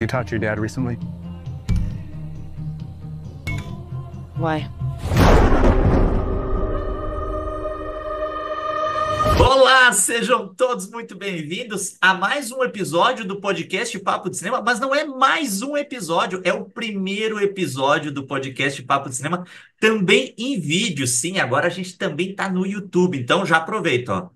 You talked to your dad recently? Why? Olá, sejam todos muito bem-vindos a mais um episódio do podcast Papo de Cinema, mas não é mais um episódio, é o primeiro episódio do podcast Papo de Cinema, também em vídeo. Sim, agora a gente também está no YouTube, então já aproveita, ó.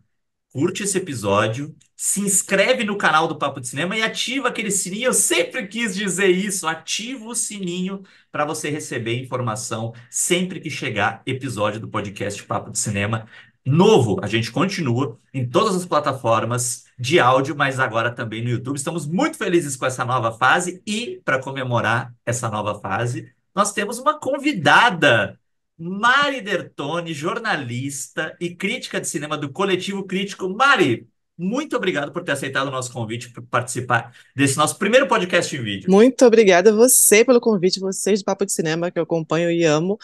Curte esse episódio, se inscreve no canal do Papo de Cinema e ativa aquele sininho. Eu sempre quis dizer isso. Ativa o sininho para você receber informação sempre que chegar episódio do podcast Papo de Cinema novo. A gente continua em todas as plataformas de áudio, mas agora também no YouTube. Estamos muito felizes com essa nova fase e para comemorar essa nova fase, nós temos uma convidada Mari Dertoni, jornalista e crítica de cinema do Coletivo Crítico. Mari, muito obrigado por ter aceitado o nosso convite para participar desse nosso primeiro podcast em vídeo. Muito obrigada a você pelo convite, vocês do Papo de Cinema, que eu acompanho e amo.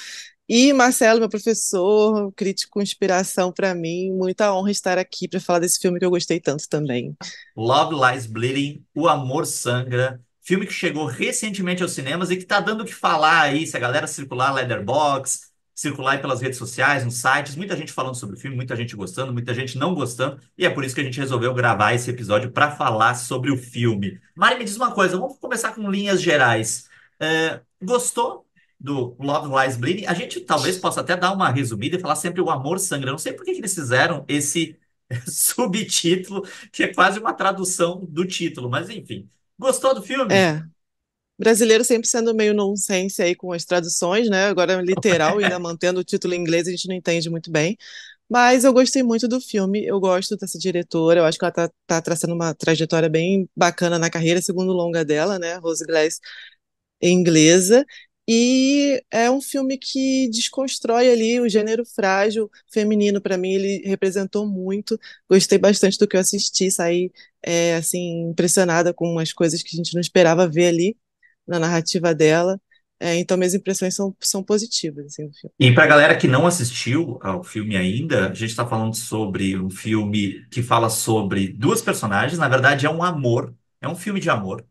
E Marcelo, meu professor, crítico, inspiração para mim, muita honra estar aqui para falar desse filme que eu gostei tanto também. Love Lies Bleeding, O Amor Sangra, filme que chegou recentemente aos cinemas e que está dando o que falar aí, se a galera circular Leatherbox, circular pelas redes sociais, nos sites, muita gente falando sobre o filme, muita gente gostando, muita gente não gostando, e é por isso que a gente resolveu gravar esse episódio para falar sobre o filme. Mari, me diz uma coisa, vamos começar com linhas gerais. É, gostou do Love Lies Bleeding? A gente talvez possa até dar uma resumida e falar sempre o amor sangra. Eu não sei por que, que eles fizeram esse subtítulo, que é quase uma tradução do título, mas enfim. Gostou do filme? É brasileiro sempre sendo meio nonsense aí com as traduções, né? Agora é literal, ainda mantendo o título em inglês, a gente não entende muito bem. Mas eu gostei muito do filme, eu gosto dessa diretora, eu acho que ela tá, tá traçando uma trajetória bem bacana na carreira, segundo longa dela, né? Rose Glass, inglesa. E é um filme que desconstrói ali o gênero frágil feminino. Para mim, ele representou muito. Gostei bastante do que eu assisti, saí é, assim impressionada com umas coisas que a gente não esperava ver ali na narrativa dela. É, então, minhas impressões são, são positivas assim, do filme. E para a galera que não assistiu ao filme ainda, a gente está falando sobre um filme que fala sobre duas personagens. Na verdade, é um amor, é um filme de amor,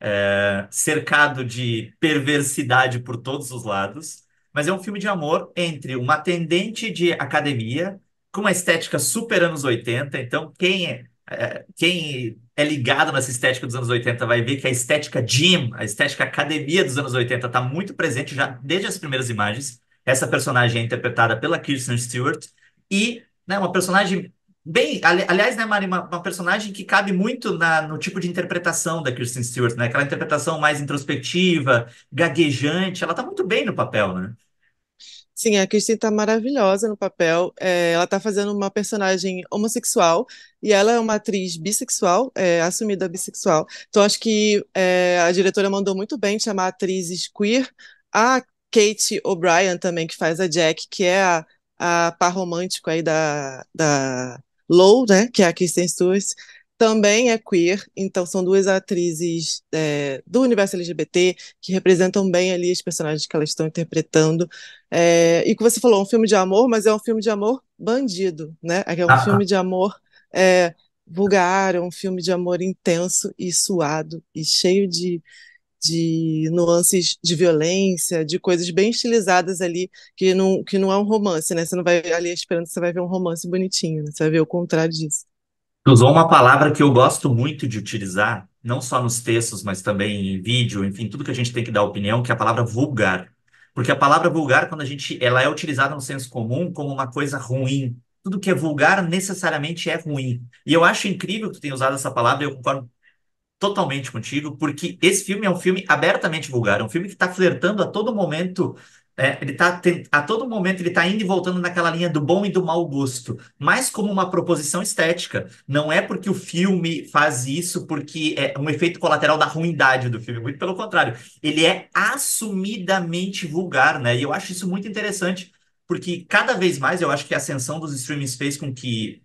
é, cercado de perversidade por todos os lados. Mas é um filme de amor entre uma atendente de academia com uma estética super anos 80. Então, quem é, é quem é ligado nessa estética dos anos 80 vai ver que a estética gym, a estética academia dos anos 80 está muito presente já desde as primeiras imagens. Essa personagem é interpretada pela Kirsten Stewart e né, uma personagem bem, ali, aliás, né, Mari, uma, uma, personagem que cabe muito na, no tipo de interpretação da Kirsten Stewart, né? Aquela interpretação mais introspectiva, gaguejante, ela está muito bem no papel, né? Sim, a Kristen tá maravilhosa no papel. É, ela tá fazendo uma personagem homossexual e ela é uma atriz bissexual, é, assumida bissexual. Então acho que é, a diretora mandou muito bem chamar atrizes queer. A Kate O'Brien também, que faz a Jack, que é a, a par romântico aí da, da Low, né? Que é a Kristen Stewart também é queer, então são duas atrizes é, do universo LGBT que representam bem ali os personagens que elas estão interpretando. É, e que você falou, um filme de amor, mas é um filme de amor bandido, né? É um ah. filme de amor é, vulgar, é um filme de amor intenso e suado e cheio de, de nuances de violência, de coisas bem estilizadas ali, que não, que não é um romance, né? Você não vai ali esperando que você vai ver um romance bonitinho, né? Você vai ver o contrário disso usou uma palavra que eu gosto muito de utilizar, não só nos textos, mas também em vídeo, enfim, tudo que a gente tem que dar opinião, que é a palavra vulgar. Porque a palavra vulgar, quando a gente, ela é utilizada no senso comum como uma coisa ruim. Tudo que é vulgar necessariamente é ruim. E eu acho incrível que tu tenha usado essa palavra, eu concordo totalmente contigo, porque esse filme é um filme abertamente vulgar, é um filme que está flertando a todo momento é, ele tá a todo momento ele está indo e voltando naquela linha do bom e do mau gosto, mas como uma proposição estética. Não é porque o filme faz isso porque é um efeito colateral da ruindade do filme, muito pelo contrário. Ele é assumidamente vulgar, né? E eu acho isso muito interessante, porque cada vez mais eu acho que a ascensão dos streamings fez com que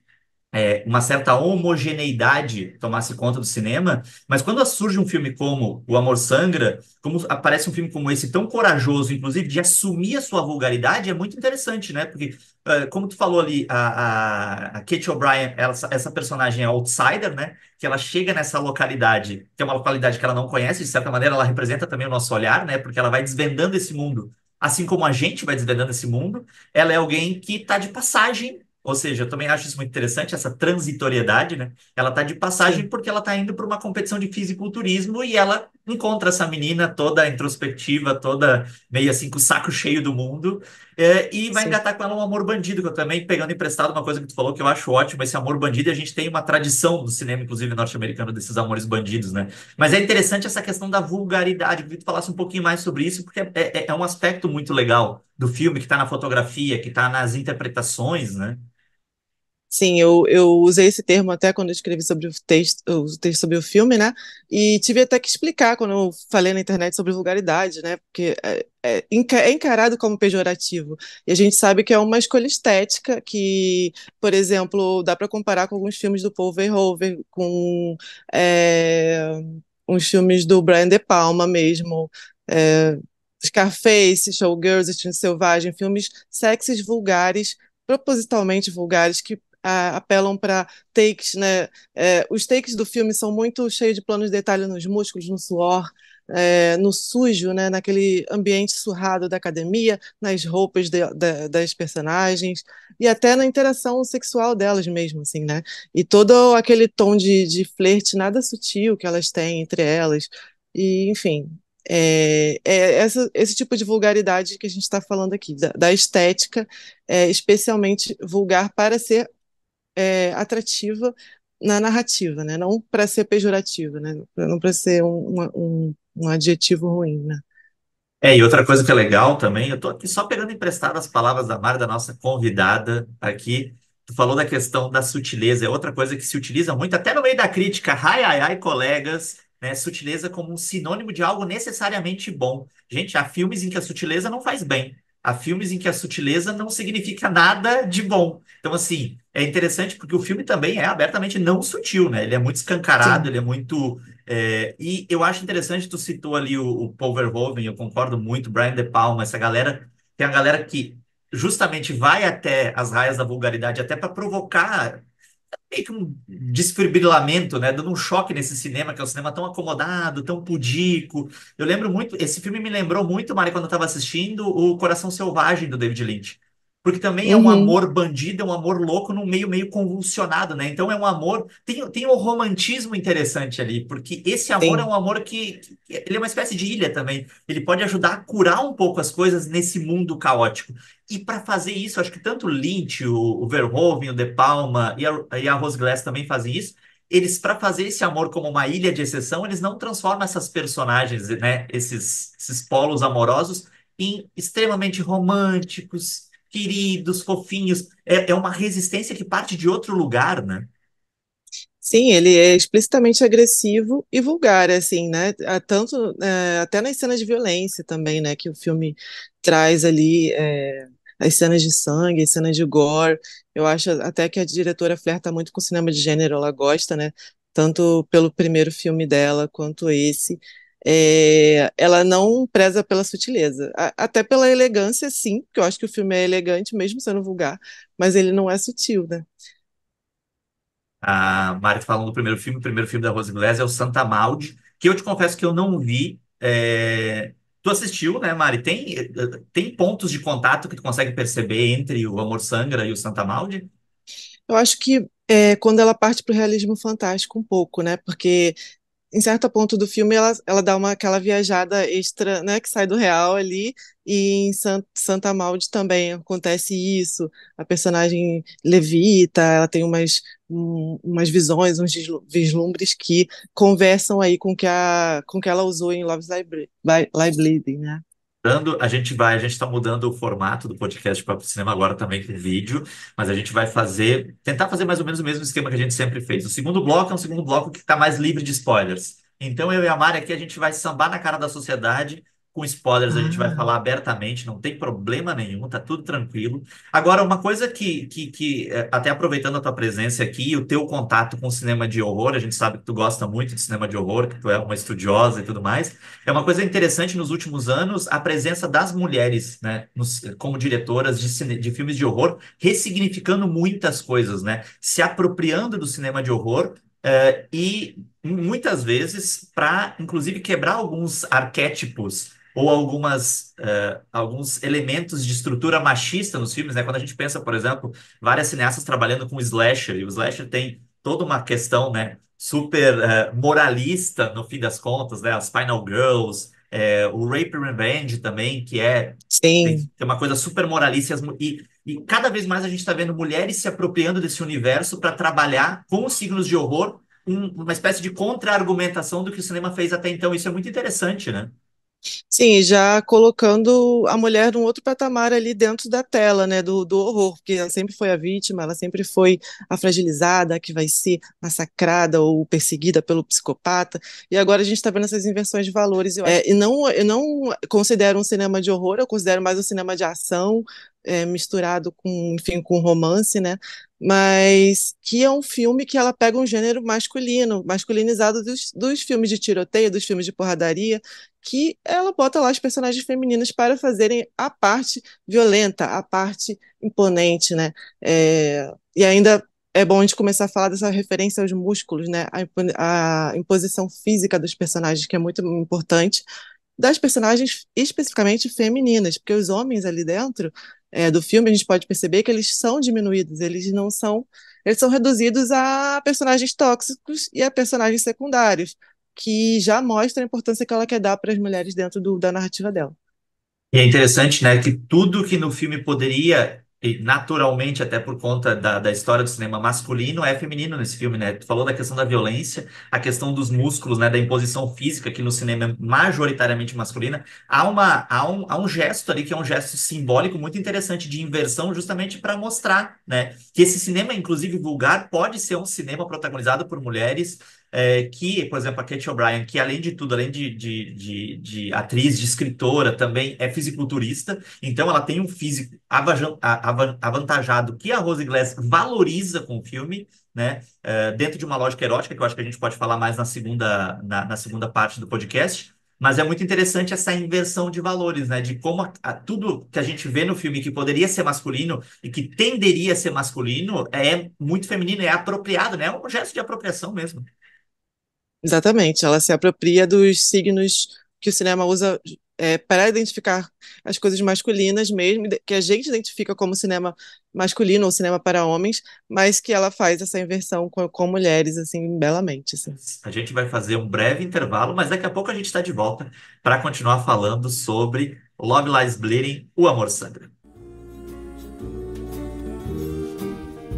é, uma certa homogeneidade tomasse conta do cinema, mas quando surge um filme como O Amor Sangra, como aparece um filme como esse, tão corajoso, inclusive, de assumir a sua vulgaridade, é muito interessante, né? Porque, uh, como tu falou ali, a, a, a Kate O'Brien, essa personagem é outsider, né? Que ela chega nessa localidade, que é uma localidade que ela não conhece, de certa maneira, ela representa também o nosso olhar, né? Porque ela vai desvendando esse mundo. Assim como a gente vai desvendando esse mundo, ela é alguém que está de passagem ou seja, eu também acho isso muito interessante, essa transitoriedade, né? Ela está de passagem Sim. porque ela está indo para uma competição de fisiculturismo e ela encontra essa menina toda introspectiva, toda meio assim com o saco cheio do mundo, é, e vai Sim. engatar com ela um amor bandido, que eu também, pegando emprestado uma coisa que tu falou que eu acho ótimo, esse amor bandido, e a gente tem uma tradição do cinema, inclusive norte-americano, desses amores bandidos, né? Mas é interessante essa questão da vulgaridade, que tu falasse um pouquinho mais sobre isso, porque é, é, é um aspecto muito legal do filme, que está na fotografia, que está nas interpretações, né? Sim, eu, eu usei esse termo até quando eu escrevi sobre o texto, o texto sobre o filme, né? E tive até que explicar quando eu falei na internet sobre vulgaridade, né? Porque é, é, é encarado como pejorativo. E a gente sabe que é uma escolha estética que, por exemplo, dá para comparar com alguns filmes do Paul Verhoeven, com é, uns filmes do Brian De Palma mesmo. É, Scarface, Showgirls, Instinto Selvagem, filmes sexys vulgares, propositalmente vulgares, que apelam para takes, né? É, os takes do filme são muito cheios de planos de detalhe nos músculos, no suor, é, no sujo, né? Naquele ambiente surrado da academia, nas roupas de, de, das personagens e até na interação sexual delas mesmo, assim, né? E todo aquele tom de, de flerte, nada sutil que elas têm entre elas. E, enfim, é, é essa, esse tipo de vulgaridade que a gente está falando aqui, da, da estética, é, especialmente vulgar para ser é, atrativa na narrativa, né? Não para ser pejorativa, né? Não para ser um, um, um, adjetivo ruim, né? É, e outra coisa que é legal também, eu estou aqui só pegando emprestado as palavras da Mara, da nossa convidada aqui. Tu falou da questão da sutileza, é outra coisa que se utiliza muito, até no meio da crítica. Ai, ai, ai, colegas, né? Sutileza como um sinônimo de algo necessariamente bom. Gente, há filmes em que a sutileza não faz bem. Há filmes em que a sutileza não significa nada de bom. Então, assim, é interessante porque o filme também é abertamente não sutil, né? Ele é muito escancarado, Sim. ele é muito. É... E eu acho interessante, tu citou ali o, o Paul Verhoeven, eu concordo muito, Brian De Palma, essa galera. Tem a galera que justamente vai até as raias da vulgaridade, até para provocar meio que um desfibrilamento, né? Dando um choque nesse cinema, que é um cinema tão acomodado, tão pudico. Eu lembro muito, esse filme me lembrou muito, Mari, quando eu estava assistindo, o Coração Selvagem do David Lynch. Porque também é um uhum. amor bandido, é um amor louco num meio meio convulsionado, né? Então é um amor. Tem, tem um romantismo interessante ali, porque esse amor é um amor que, que, Ele é uma espécie de ilha também. Ele pode ajudar a curar um pouco as coisas nesse mundo caótico. E para fazer isso, acho que tanto Lynch, o, o Verhoeven, o De Palma e a, e a Rose Glass também fazem isso eles para fazer esse amor como uma ilha de exceção, eles não transformam essas personagens, né, esses, esses polos amorosos em extremamente românticos, queridos, fofinhos. É, é uma resistência que parte de outro lugar, né? Sim, ele é explicitamente agressivo e vulgar, assim, né? Ah, tanto, é, até nas cenas de violência também, né? Que o filme traz ali é, as cenas de sangue, as cenas de gore. Eu acho até que a diretora flerta muito com cinema de gênero, ela gosta, né? Tanto pelo primeiro filme dela quanto esse é, ela não preza pela sutileza. A, até pela elegância, sim, porque eu acho que o filme é elegante, mesmo sendo vulgar, mas ele não é sutil, né? A Mari falando do primeiro filme, o primeiro filme da Rose Glass é o Santa Maud, que eu te confesso que eu não vi. É... Tu assistiu, né, Mari? Tem, eh, tem pontos de contato que tu consegue perceber entre o Amor Sangra e o Santa Maud? Eu acho que é, quando ela parte para o realismo fantástico um pouco, né? Porque em certo ponto do filme, ela, ela dá uma, aquela viajada extra, né, que sai do real ali, e em Sant, Santa Maud também acontece isso, a personagem levita, ela tem umas, um, umas visões, uns vislumbres que conversam aí com que a, com que ela usou em Love's Live, Live Bleeding, né dando a gente vai, a gente está mudando o formato do podcast o Cinema agora também com vídeo, mas a gente vai fazer, tentar fazer mais ou menos o mesmo esquema que a gente sempre fez. O segundo bloco é um segundo bloco que está mais livre de spoilers. Então eu e a Mari aqui a gente vai sambar na cara da sociedade com spoilers a gente vai ah. falar abertamente, não tem problema nenhum, tá tudo tranquilo. Agora, uma coisa que, que, que, é, até aproveitando a tua presença aqui e o teu contato com o cinema de horror, a gente sabe que tu gosta muito de cinema de horror, que tu é uma estudiosa e tudo mais, é uma coisa interessante nos últimos anos a presença das mulheres, né, nos, como diretoras de, cine, de filmes de horror, ressignificando muitas coisas, né, se apropriando do cinema de horror Uh, e muitas vezes para, inclusive, quebrar alguns arquétipos ou algumas, uh, alguns elementos de estrutura machista nos filmes, né? Quando a gente pensa, por exemplo, várias cineastas trabalhando com slasher, e o slasher tem toda uma questão, né, super uh, moralista, no fim das contas, né? As Final Girls, é, o Rape Revenge também, que é Tem, tem uma coisa super moralista. E, e, e cada vez mais a gente está vendo mulheres se apropriando desse universo para trabalhar com os signos de horror um, uma espécie de contra-argumentação do que o cinema fez até então. Isso é muito interessante, né? Sim, já colocando a mulher num outro patamar ali dentro da tela, né, do, do horror, porque ela sempre foi a vítima, ela sempre foi a fragilizada, a que vai ser massacrada ou perseguida pelo psicopata, e agora a gente está vendo essas inversões de valores. Eu, é, e não, eu não considero um cinema de horror, eu considero mais um cinema de ação, é, misturado com, enfim, com romance, né, mas que é um filme que ela pega um gênero masculino, masculinizado dos, dos filmes de tiroteio, dos filmes de porradaria, que ela bota lá as personagens femininas para fazerem a parte violenta, a parte imponente, né? É, e ainda é bom a gente começar a falar dessa referência aos músculos, né? A, a imposição física dos personagens, que é muito importante, das personagens especificamente femininas, porque os homens ali dentro é, do filme a gente pode perceber que eles são diminuídos, eles não são, eles são reduzidos a personagens tóxicos e a personagens secundários que já mostra a importância que ela quer dar para as mulheres dentro do, da narrativa dela. E é interessante, né, que tudo que no filme poderia, naturalmente, até por conta da, da história do cinema masculino, é feminino nesse filme, né? Tu falou da questão da violência, a questão dos músculos, né, da imposição física, que no cinema é majoritariamente masculina. Há, uma, há, um, há um gesto ali que é um gesto simbólico muito interessante de inversão, justamente para mostrar, né, que esse cinema, inclusive vulgar, pode ser um cinema protagonizado por mulheres é, que, por exemplo, a Kate O'Brien, que além de tudo, além de, de, de, de, atriz, de escritora, também é fisiculturista, então ela tem um físico avantajado que a Rose Glass valoriza com o filme, né? É, dentro de uma lógica erótica, que eu acho que a gente pode falar mais na segunda, na, na segunda parte do podcast. Mas é muito interessante essa inversão de valores, né? De como a, a, tudo que a gente vê no filme que poderia ser masculino e que tenderia a ser masculino é muito feminino, é apropriado, né? É um gesto de apropriação mesmo. Exatamente, ela se apropria dos signos que o cinema usa é, para identificar as coisas masculinas mesmo, que a gente identifica como cinema masculino ou cinema para homens, mas que ela faz essa inversão com, com mulheres, assim, belamente. Assim. A gente vai fazer um breve intervalo, mas daqui a pouco a gente está de volta para continuar falando sobre Love Lies Bleeding, O Amor Sangra.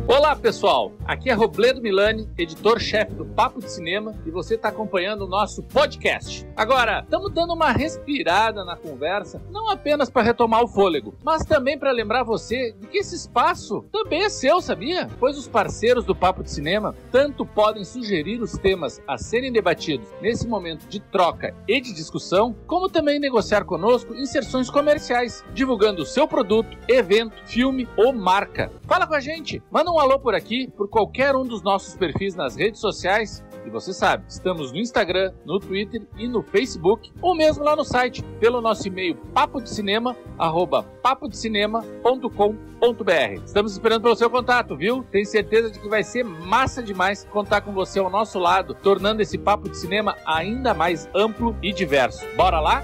Olá, pessoal! Aqui é Robledo Milani, editor-chefe do Papo de Cinema, e você está acompanhando o nosso podcast. Agora, estamos dando uma respirada na conversa, não apenas para retomar o fôlego, mas também para lembrar você de que esse espaço também é seu, sabia? Pois os parceiros do Papo de Cinema tanto podem sugerir os temas a serem debatidos nesse momento de troca e de discussão, como também negociar conosco inserções comerciais, divulgando o seu produto, evento, filme ou marca. Fala com a gente! Manda um um alô por aqui, por qualquer um dos nossos perfis nas redes sociais. E você sabe, estamos no Instagram, no Twitter e no Facebook, ou mesmo lá no site, pelo nosso e-mail papodecinema, arroba Estamos esperando pelo seu contato, viu? Tenho certeza de que vai ser massa demais contar com você ao nosso lado, tornando esse papo de cinema ainda mais amplo e diverso. Bora lá?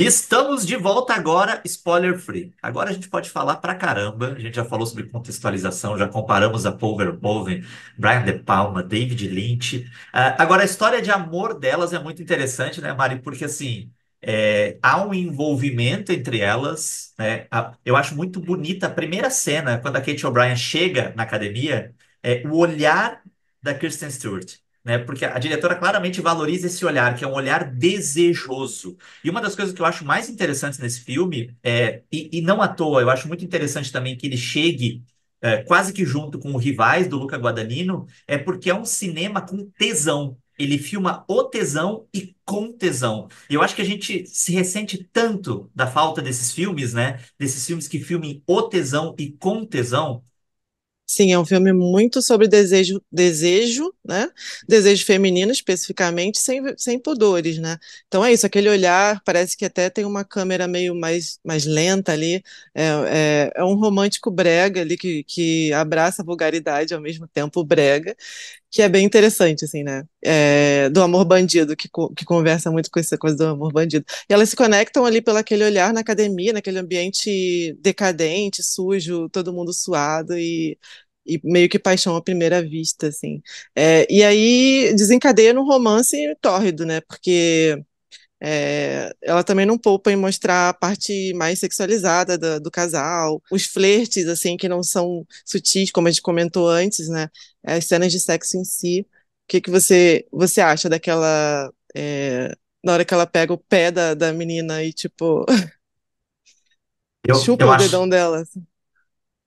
E estamos de volta agora, spoiler free. Agora a gente pode falar pra caramba. A gente já falou sobre contextualização, já comparamos a Paul Verhoeven, Brian De Palma, David Lynch. Uh, agora, a história de amor delas é muito interessante, né, Mari? Porque assim, é, há um envolvimento entre elas. Né? eu acho muito bonita a primeira cena, quando a Kate O'Brien chega na academia, é, o olhar da Kristen Stewart né? Porque a diretora claramente valoriza esse olhar, que é um olhar desejoso. E uma das coisas que eu acho mais interessantes nesse filme, é, e, e não à toa, eu acho muito interessante também que ele chegue é, quase que junto com os rivais do Luca Guadagnino, é porque é um cinema com tesão. Ele filma o tesão e com tesão. E eu acho que a gente se ressente tanto da falta desses filmes, né? Desses filmes que filmem o tesão e com tesão, Sim, é um filme muito sobre desejo, desejo, né? Desejo feminino especificamente, sem, sem pudores, né? Então é isso, aquele olhar, parece que até tem uma câmera meio mais, mais lenta ali. É, é, é um romântico brega ali que, que abraça a vulgaridade ao mesmo tempo brega que é bem interessante, assim, né? É, do amor bandido, que, que conversa muito com essa coisa do amor bandido. E elas se conectam ali pelo aquele olhar na academia, naquele ambiente decadente, sujo, todo mundo suado e, e meio que paixão à primeira vista, assim. É, e aí desencadeia num romance tórrido, né? Porque é, ela também não poupa em mostrar a parte mais sexualizada do, do, casal, os flertes, assim, que não são sutis, como a gente comentou antes, né? É, as cenas de sexo em si. O que, que você, você acha daquela. É, na hora que ela pega o pé da, da menina e, tipo. Eu, chupa eu o acho... dedão dela. Assim.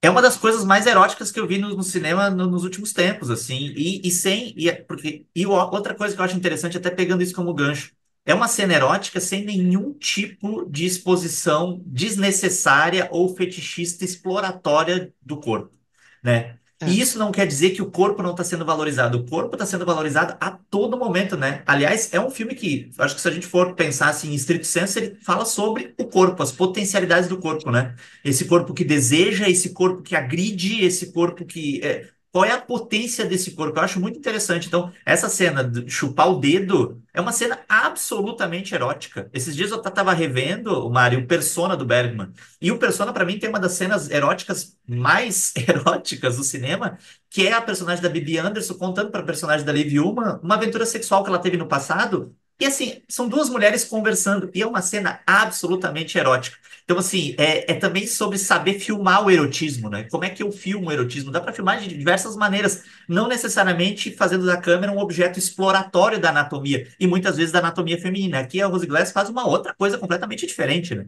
É uma das coisas mais eróticas que eu vi no, no cinema no, nos últimos tempos, assim. E, e sem. E, é, porque, e outra coisa que eu acho interessante, até pegando isso como gancho é uma cena erótica sem nenhum tipo de exposição desnecessária ou fetichista exploratória do corpo, né? É. E isso não quer dizer que o corpo não está sendo valorizado. O corpo está sendo valorizado a todo momento, né? Aliás, é um filme que, acho que se a gente for pensar assim, em estrito senso, ele fala sobre o corpo, as potencialidades do corpo, né? Esse corpo que deseja, esse corpo que agride, esse corpo que é, qual é a potência desse corpo. Eu acho muito interessante. Então, essa cena de chupar o dedo é uma cena absolutamente erótica. Esses dias eu estava revendo, Mário, o Persona do Bergman. E o Persona, para mim, tem uma das cenas eróticas mais eróticas do cinema, que é a personagem da Bibi Anderson contando para a personagem da Liv Ullman uma aventura sexual que ela teve no passado e assim, são duas mulheres conversando, e é uma cena absolutamente erótica. Então, assim, é, é também sobre saber filmar o erotismo, né? Como é que eu filmo o erotismo? Dá para filmar de diversas maneiras, não necessariamente fazendo da câmera um objeto exploratório da anatomia, e muitas vezes da anatomia feminina. Aqui a Rose Glass faz uma outra coisa completamente diferente, né?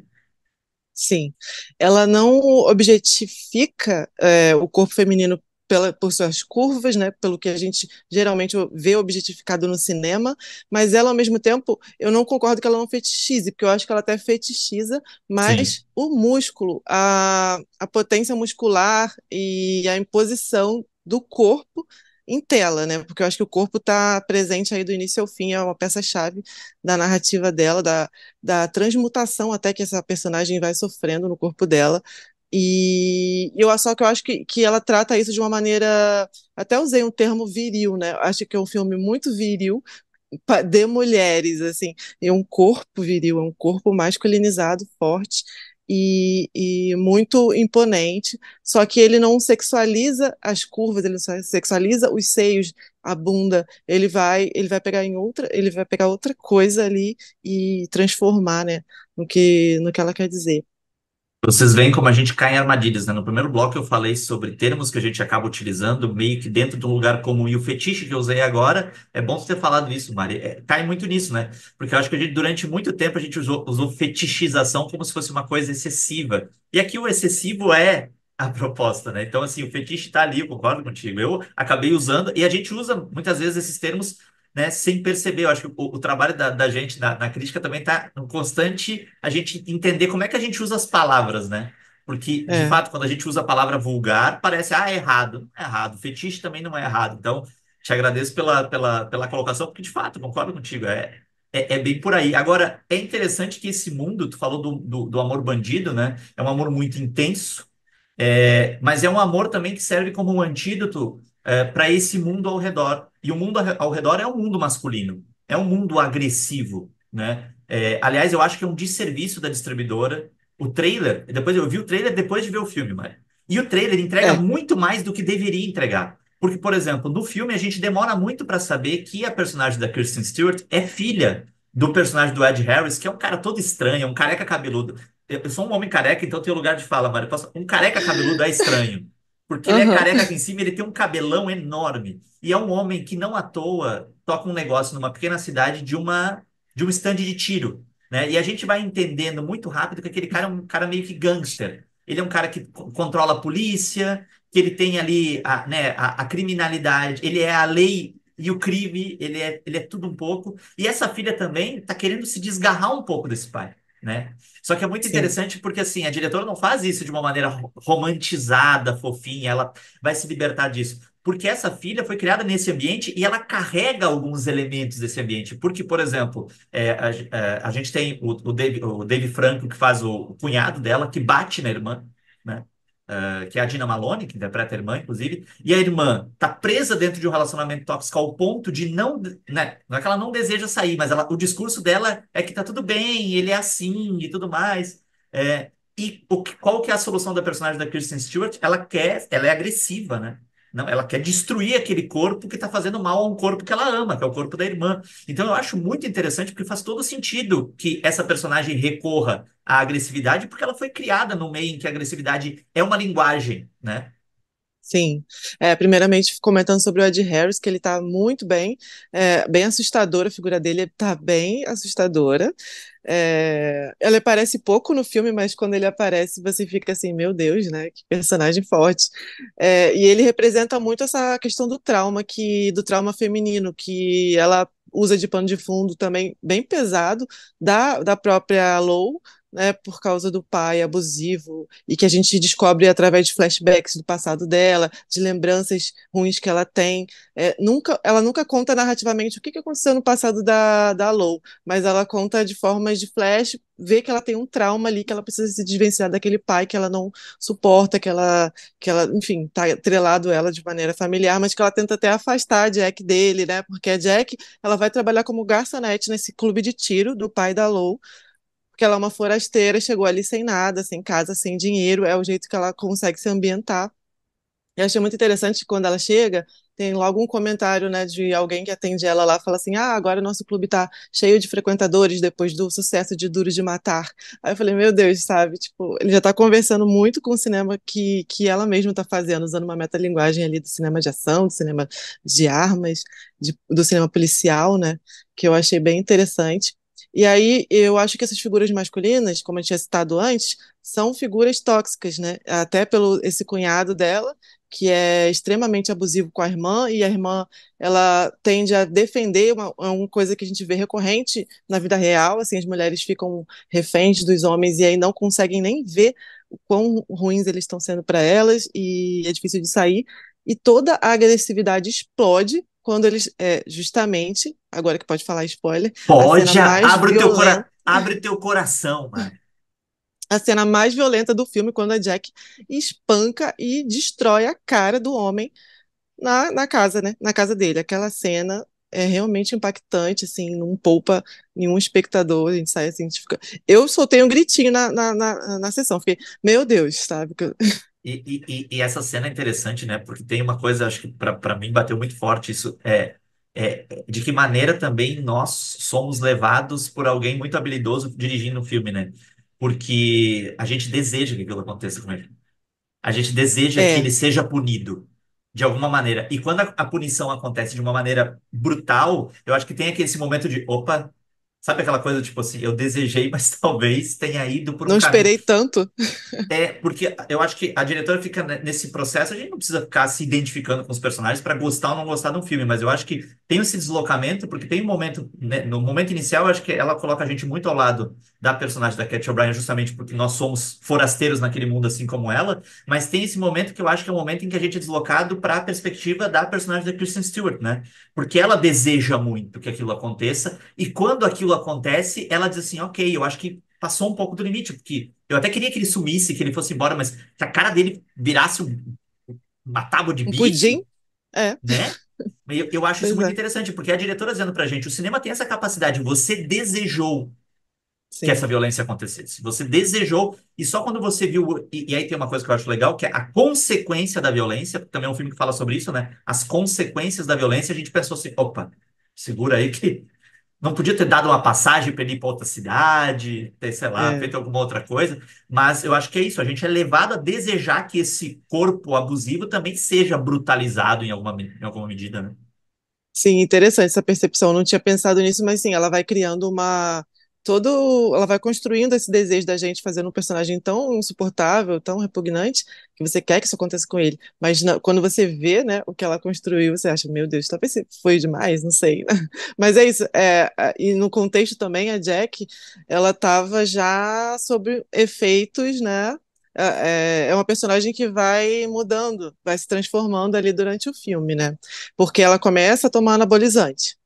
Sim. Ela não objetifica é, o corpo feminino pela, por suas curvas, né, pelo que a gente geralmente vê objetificado no cinema, mas ela, ao mesmo tempo, eu não concordo que ela não fetichize, porque eu acho que ela até fetichiza, mas Sim. o músculo, a, a potência muscular e a imposição do corpo em tela, né? Porque eu acho que o corpo está presente aí do início ao fim, é uma peça-chave da narrativa dela, da, da transmutação até que essa personagem vai sofrendo no corpo dela, e eu só que eu acho que, que ela trata isso de uma maneira. Até usei um termo viril, né? Acho que é um filme muito viril de mulheres, assim. É um corpo viril, é um corpo masculinizado, forte e, e muito imponente. Só que ele não sexualiza as curvas, ele não sexualiza os seios, a bunda. Ele vai, ele vai pegar em outra, ele vai pegar outra coisa ali e transformar, né? No que, no que ela quer dizer. Vocês veem como a gente cai em armadilhas, né? No primeiro bloco eu falei sobre termos que a gente acaba utilizando meio que dentro de um lugar comum. E o fetiche que eu usei agora, é bom você ter falado isso, Mari. É, cai muito nisso, né? Porque eu acho que a gente, durante muito tempo a gente usou, usou fetichização como se fosse uma coisa excessiva. E aqui o excessivo é a proposta, né? Então, assim, o fetiche está ali, eu concordo contigo. Eu acabei usando, e a gente usa muitas vezes esses termos né, sem perceber. Eu acho que o, o trabalho da, da gente na, crítica também está no constante a gente entender como é que a gente usa as palavras, né? Porque, é. de fato, quando a gente usa a palavra vulgar, parece, ah, errado. Não é errado. Fetiche também não é errado. Então, te agradeço pela, pela, pela colocação, porque, de fato, concordo contigo. É, é, é bem por aí. Agora, é interessante que esse mundo, tu falou do, do, do amor bandido, né? É um amor muito intenso, é, mas é um amor também que serve como um antídoto é, para esse mundo ao redor. E o mundo ao redor é um mundo masculino, é um mundo agressivo, né? É, aliás, eu acho que é um desserviço da distribuidora. O trailer, depois eu vi o trailer depois de ver o filme, Mário. E o trailer entrega é. muito mais do que deveria entregar. Porque, por exemplo, no filme a gente demora muito para saber que a personagem da Kirsten Stewart é filha do personagem do Ed Harris, que é um cara todo estranho, um careca cabeludo. Eu sou um homem careca, então tem lugar de fala, Mário. Um careca cabeludo é estranho. Porque ele é careca aqui em cima, ele tem um cabelão enorme. E é um homem que não à toa toca um negócio numa pequena cidade de uma de um stand de tiro, né? E a gente vai entendendo muito rápido que aquele cara é um cara meio que gangster. Ele é um cara que controla a polícia, que ele tem ali a, né, a, a criminalidade, ele é a lei e o crime, ele é, ele é tudo um pouco. E essa filha também está querendo se desgarrar um pouco desse pai né? Só que é muito Sim. interessante porque assim, a diretora não faz isso de uma maneira romantizada, fofinha, ela vai se libertar disso. Porque essa filha foi criada nesse ambiente e ela carrega alguns elementos desse ambiente. Porque, por exemplo, é, a, é, a, gente tem o, o, Dave, o Dave Franco, que faz o, o cunhado dela, que bate na irmã, né? Uh, que é a Dina Malone, que interpreta a irmã, inclusive, e a irmã tá presa dentro de um relacionamento tóxico ao ponto de não. Né, não é que ela não deseja sair, mas ela, o discurso dela é que tá tudo bem, ele é assim e tudo mais. É, e o, qual que é a solução da personagem da Kristen Stewart? Ela quer, ela é agressiva, né? Não, ela quer destruir aquele corpo que está fazendo mal a um corpo que ela ama, que é o corpo da irmã. Então eu acho muito interessante porque faz todo sentido que essa personagem recorra à agressividade, porque ela foi criada no meio em que a agressividade é uma linguagem, né? Sim. É, primeiramente, comentando sobre o Ed Harris, que ele está muito bem, é, bem assustador, a figura dele está bem assustadora. É... Ela aparece pouco no filme, mas quando ele aparece, você fica assim, meu Deus, né? Que personagem forte. É... E ele representa muito essa questão do trauma, que do trauma feminino, que ela usa de pano de fundo também bem pesado da, da própria Lou, né, por causa do pai abusivo e que a gente descobre através de flashbacks do passado dela, de lembranças ruins que ela tem. É, nunca, ela nunca conta narrativamente o que, que aconteceu no passado da, da Lou, mas ela conta de formas de flash, vê que ela tem um trauma ali, que ela precisa se desvencilhar daquele pai que ela não suporta, que ela, que ela enfim, está atrelado ela de maneira familiar, mas que ela tenta até afastar a Jack dele, né, porque a Jack, ela vai trabalhar como garçonete nesse clube de tiro do pai da Lou, porque ela é uma forasteira, chegou ali sem nada, sem casa, sem dinheiro, é o jeito que ela consegue se ambientar. Eu achei muito interessante quando ela chega, tem logo um comentário né, de alguém que atende ela lá, fala assim: Ah, agora nosso clube está cheio de frequentadores depois do sucesso de Duro de Matar. Aí eu falei: Meu Deus, sabe? Tipo, ele já está conversando muito com o cinema que, que ela mesma está fazendo, usando uma metalinguagem ali do cinema de ação, do cinema de armas, de, do cinema policial, né? Que eu achei bem interessante. E aí eu acho que essas figuras masculinas, como eu tinha citado antes, são figuras tóxicas, né? Até pelo esse cunhado dela, que é extremamente abusivo com a irmã, e a irmã ela tende a defender uma, uma coisa que a gente vê recorrente na vida real, assim, as mulheres ficam reféns dos homens e aí não conseguem nem ver o quão ruins eles estão sendo para elas, e é difícil de sair, e toda a agressividade explode quando eles, é, justamente, agora que pode falar spoiler. Pode, abre, violenta, teu cora abre teu coração, mano. A cena mais violenta do filme, quando a Jack espanca e destrói a cara do homem na, na casa, né? Na casa dele. Aquela cena é realmente impactante, assim, não poupa nenhum espectador, a gente sai assim, a gente fica... Eu soltei um gritinho na, na, na, na sessão, fiquei, meu Deus, sabe? E, e, e, essa cena é interessante, né? Porque tem uma coisa, acho que para mim bateu muito forte isso, é, é de que maneira também nós somos levados por alguém muito habilidoso dirigindo um filme, né? Porque a gente deseja que aquilo aconteça com ele. É é? A gente deseja que é. ele seja punido de alguma maneira. E quando a, a punição acontece de uma maneira brutal, eu acho que tem aqui esse momento de, opa, Sabe aquela coisa, tipo assim, eu desejei, mas talvez tenha ido por um Não esperei tanto. É, porque eu acho que a diretora fica nesse processo, a gente não precisa ficar se identificando com os personagens para gostar ou não gostar de um filme, mas eu acho que tem esse deslocamento, porque tem um momento, né, no momento inicial, eu acho que ela coloca a gente muito ao lado da personagem da Cat O'Brien, justamente porque nós somos forasteiros naquele mundo, assim como ela, mas tem esse momento que eu acho que é o um momento em que a gente é deslocado para a perspectiva da personagem da Kristen Stewart, né? Porque ela deseja muito que aquilo aconteça, e quando aquilo acontece, ela diz assim: ok, eu acho que passou um pouco do limite, porque eu até queria que ele sumisse, que ele fosse embora, mas que a cara dele virasse um, uma tábua de bicho. Um pudim? É. Né? Eu, eu acho pois isso muito é. interessante, porque a diretora dizendo pra gente: o cinema tem essa capacidade, você desejou Sim. que essa violência acontecesse. Você desejou, e só quando você viu. E, e, aí tem uma coisa que eu acho legal, que é a consequência da violência, também é um filme que fala sobre isso, né? As consequências da violência, a gente pensou assim: opa, segura aí que não podia ter dado uma passagem para ele ir para outra cidade, ter, sei lá, é. feito alguma outra coisa, mas eu acho que é isso, a gente é levado a desejar que esse corpo abusivo também seja brutalizado em alguma, em alguma medida, né? Sim, interessante essa percepção, eu não tinha pensado nisso, mas sim, ela vai criando uma todo. Ela vai construindo esse desejo da gente fazendo um personagem tão insuportável, tão repugnante, que você quer que isso aconteça com ele. Mas não, quando você vê né, o que ela construiu, você acha, meu Deus, talvez foi demais, não sei. Mas é isso. É, e no contexto também, a Jack, ela estava já sobre efeitos, né? É, é uma personagem que vai mudando, vai se transformando ali durante o filme, né? Porque ela começa a tomar anabolizante.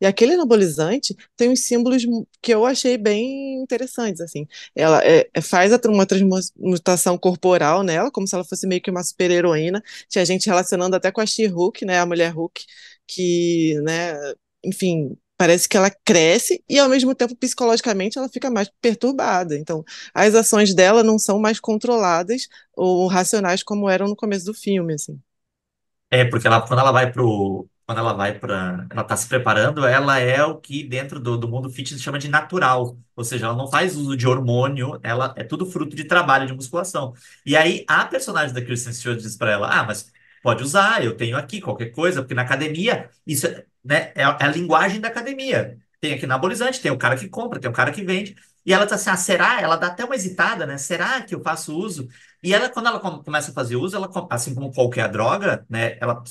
E aquele anabolizante tem uns símbolos que eu achei bem interessantes, assim. Ela é, é faz uma transmutação corporal nela, como se ela fosse meio que uma super-heroína. Tinha gente relacionando até com a She-Hulk, né, a mulher Hulk, que, né, enfim, parece que ela cresce e ao mesmo tempo psicologicamente ela fica mais perturbada. Então, as ações dela não são mais controladas ou racionais como eram no começo do filme, assim. É, porque ela, quando ela vai pro quando ela vai para. Ela está se preparando, ela é o que dentro do, do mundo fitness chama de natural. Ou seja, ela não faz uso de hormônio, ela é tudo fruto de trabalho de musculação. E aí a personagem da Kristen Stewart diz para ela: Ah, mas pode usar, eu tenho aqui qualquer coisa, porque na academia, isso é, né, é, é a linguagem da academia. Tem aqui anabolizante, tem o cara que compra, tem o cara que vende. E ela tá assim, ah, será? Ela dá até uma hesitada, né? Será que eu faço uso? E ela, quando ela começa a fazer uso, ela, assim como qualquer droga, né? Ela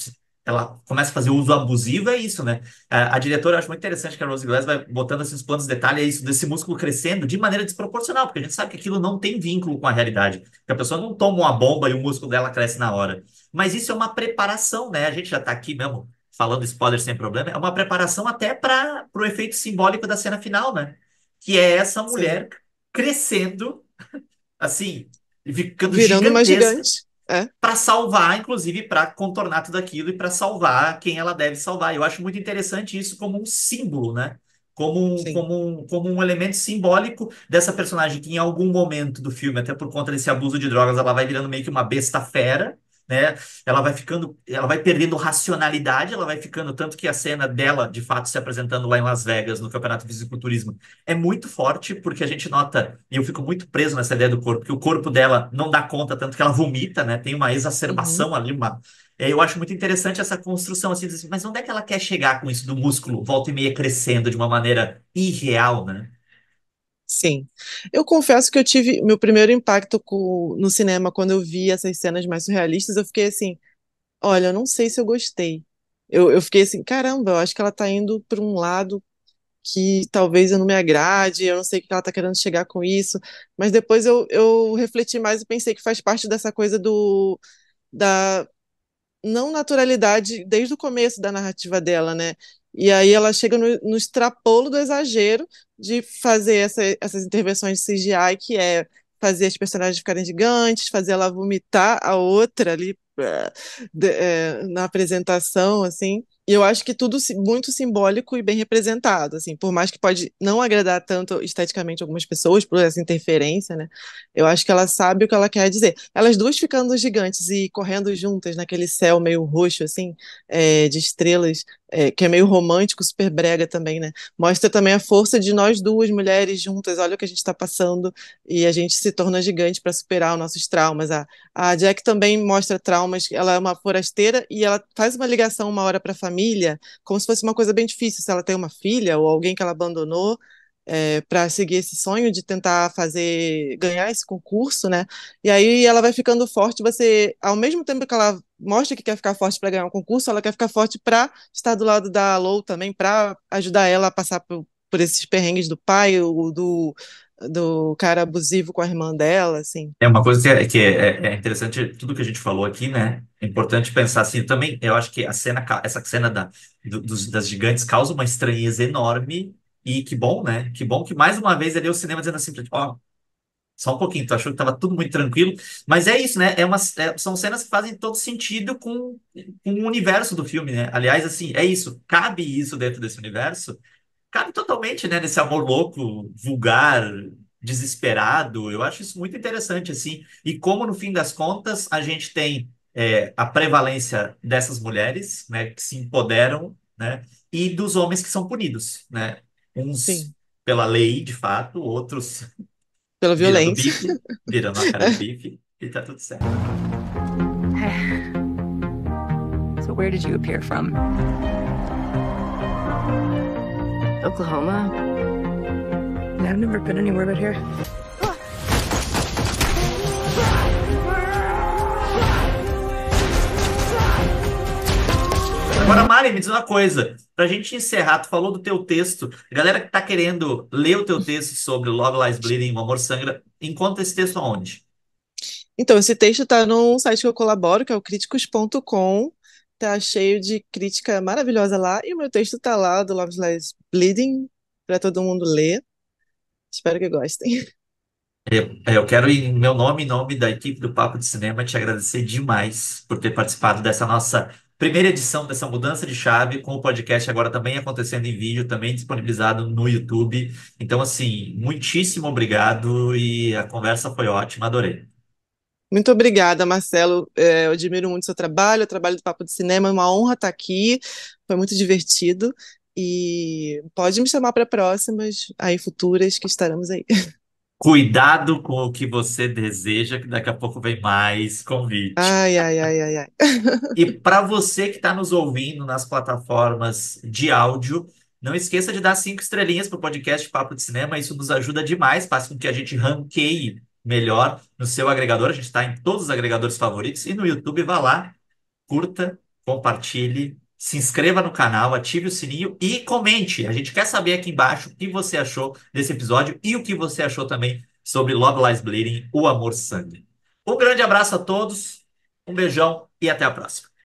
ela começa a fazer uso abusivo, é isso, né? A, a diretora, eu acho muito interessante que a Rose Glass vai botando assim, os planos de detalhe, é isso, desse músculo crescendo de maneira desproporcional, porque a gente sabe que aquilo não tem vínculo com a realidade, que a pessoa não toma uma bomba e o músculo dela cresce na hora. Mas isso é uma preparação, né? A gente já está aqui mesmo falando spoiler sem problema, é uma preparação até para o efeito simbólico da cena final, né? Que é essa mulher Sim. crescendo, assim, ficando Virando gigantesca. mais gigante é. para salvar, inclusive, para contornar tudo aquilo e para salvar quem ela deve salvar. Eu acho muito interessante isso como um símbolo, né? Como um, como, um, como um elemento simbólico dessa personagem que, em algum momento do filme, até por conta desse abuso de drogas, ela vai virando meio que uma besta fera né? Ela vai ficando, ela vai perdendo racionalidade, ela vai ficando tanto que a cena dela, de fato, se apresentando lá em Las Vegas no Campeonato de Fisiculturismo é muito forte, porque a gente nota, e eu fico muito preso nessa ideia do corpo, que o corpo dela não dá conta tanto que ela vomita, né? Tem uma exacerbação uhum. ali, uma é, eu acho muito interessante essa construção, assim, mas onde é que ela quer chegar com isso do músculo, volta e meia crescendo de uma maneira irreal, né? Sim. Eu confesso que eu tive meu primeiro impacto com, no cinema quando eu vi essas cenas mais surrealistas, eu fiquei assim, olha, eu não sei se eu gostei. Eu, eu fiquei assim, caramba, eu acho que ela tá indo para um lado que talvez eu não me agrade, eu não sei o que ela tá querendo chegar com isso. Mas depois eu, eu refleti mais e pensei que faz parte dessa coisa do da não naturalidade desde o começo da narrativa dela, né? E aí ela chega no, no extrapolo do exagero de fazer essa, essas intervenções de CGI, que é fazer as personagens ficarem gigantes, fazer ela vomitar a outra ali eh, de, é, na apresentação, assim. E eu acho que tudo muito simbólico e bem representado, assim, por mais que pode não agradar tanto esteticamente algumas pessoas por essa interferência, né? Eu acho que ela sabe o que ela quer dizer. Elas duas ficando gigantes e correndo juntas naquele céu meio roxo, assim, é, de estrelas, é, que é meio romântico, super brega também, né? Mostra também a força de nós duas mulheres juntas, olha o que a gente está passando, e a gente se torna gigante para superar os nossos traumas. A, a Jack também mostra traumas, ela é uma forasteira e ela faz uma ligação uma hora para a família, como se fosse uma coisa bem difícil, se ela tem uma filha ou alguém que ela abandonou, é, eh, para seguir esse sonho de tentar fazer ganhar esse concurso, né? E aí ela vai ficando forte. Você, ao mesmo tempo que ela mostra que quer ficar forte para ganhar o um concurso, ela quer ficar forte para estar do lado da Lou também, para ajudar ela a passar por, por esses perrengues do pai, o, do do cara abusivo com a irmã dela, assim. É uma coisa que, é, que é, é, é interessante tudo que a gente falou aqui, né? É importante pensar assim também. Eu acho que a cena, essa cena da, do, dos, das gigantes causa uma estranheza enorme e que bom, né? Que bom que mais uma vez ali é o cinema dizendo assim, ó, oh, só um pouquinho, tu achou que tava tudo muito tranquilo, mas é isso, né? É uma, é, são cenas que fazem todo sentido com, com o universo do filme, né? Aliás, assim, é isso, cabe isso dentro desse universo, cabe totalmente, né, nesse amor louco, vulgar, desesperado. Eu acho isso muito interessante, assim, e como no fim das contas a gente tem é, a prevalência dessas mulheres, né, que se empoderam, né? E dos homens que são punidos, né? Uns Sim. pela lei, de fato, outros pela violência, virando, bife, virando a cara de bife, e tá tudo certo. So where did you appear from? Oklahoma? I've never been anywhere but here. Agora, Mari, me diz uma coisa. Para a gente encerrar, tu falou do teu texto. Galera que está querendo ler o teu texto sobre Love Lies Bleeding, O Amor Sangra, encontra esse texto aonde? Então, esse texto está num site que eu colaboro, que é o críticos.com. Tá cheio de crítica maravilhosa lá. E o meu texto está lá, do Love Lies Bleeding, para todo mundo ler. Espero que gostem. Eu, é, é, eu quero, em meu nome e nome da equipe do Papo de Cinema, te agradecer demais por ter participado dessa nossa Primeira edição dessa mudança de chave, com o podcast agora também acontecendo em vídeo, também disponibilizado no YouTube. Então, assim, muitíssimo obrigado e a conversa foi ótima, adorei. Muito obrigada, Marcelo. É, eu admiro muito o seu trabalho, o trabalho do Papo de Cinema. É uma honra estar aqui. Foi muito divertido. E pode me chamar para próximas, aí futuras, que estaremos aí. Cuidado com o que você deseja, que daqui a pouco vem mais convite. Ai, ai, ai, ai, ai. E para você que está nos ouvindo nas plataformas de áudio, não esqueça de dar cinco estrelinhas para o podcast Papo de Cinema, isso nos ajuda demais, faz com que a gente ranqueie melhor no seu agregador. A gente está em todos os agregadores favoritos e no YouTube, vá lá, curta, compartilhe se inscreva no canal, ative o sininho e comente. A gente quer saber aqui embaixo o que você achou desse episódio e o que você achou também sobre Love Lies Bleeding, o amor sangue. Um grande abraço a todos, um beijão e até a próxima.